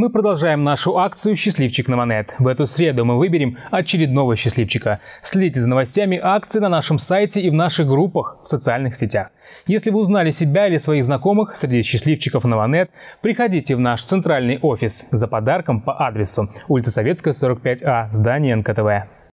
Мы продолжаем нашу акцию «Счастливчик на Монет». В эту среду мы выберем очередного счастливчика. Следите за новостями акции на нашем сайте и в наших группах в социальных сетях. Если вы узнали себя или своих знакомых среди счастливчиков на Монет, приходите в наш центральный офис за подарком по адресу улица Советская, 45А, здание НКТВ.